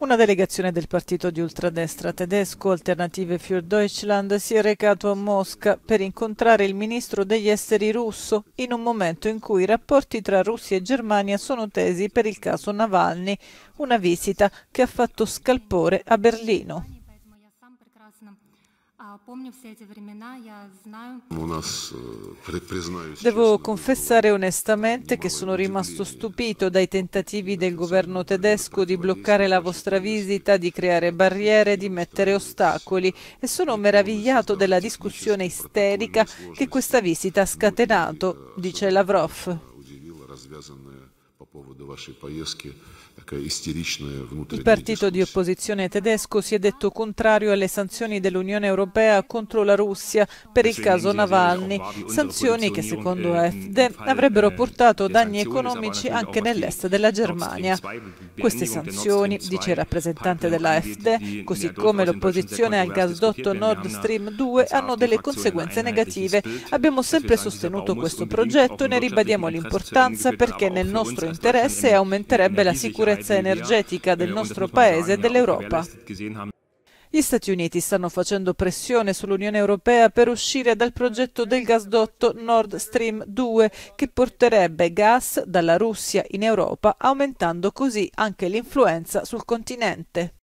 Una delegazione del partito di ultradestra tedesco Alternative für Deutschland si è recato a Mosca per incontrare il ministro degli esteri russo in un momento in cui i rapporti tra Russia e Germania sono tesi per il caso Navalny, una visita che ha fatto scalpore a Berlino. Э, Devo confessare onestamente che sono rimasto stupito dai tentativi del governo tedesco di bloccare la vostra visita, di creare barriere, di mettere ostacoli e sono meravigliato della discussione isterica che questa visita ha scatenato, э, dice Lavrov. Il partito di opposizione tedesco si è detto contrario alle sanzioni dell'Unione Europea contro la Russia per il caso Navalny, sanzioni che secondo AfD eh, avrebbero eh, portato danni economici anche nell'est della Germania. Queste sanzioni, dice il rappresentante dell'AfD, così come l'opposizione al gasdotto Nord Stream 2, hanno delle conseguenze negative. Abbiamo sempre sostenuto questo progetto e ne cioè, ribadiamo l'importanza perché nel nostro interesse e aumenterebbe la sicurezza energetica del nostro Paese e dell'Europa. Gli Stati Uniti stanno facendo pressione sull'Unione Europea per uscire dal progetto del gasdotto Nord Stream 2 che porterebbe gas dalla Russia in Europa, aumentando così anche l'influenza sul continente.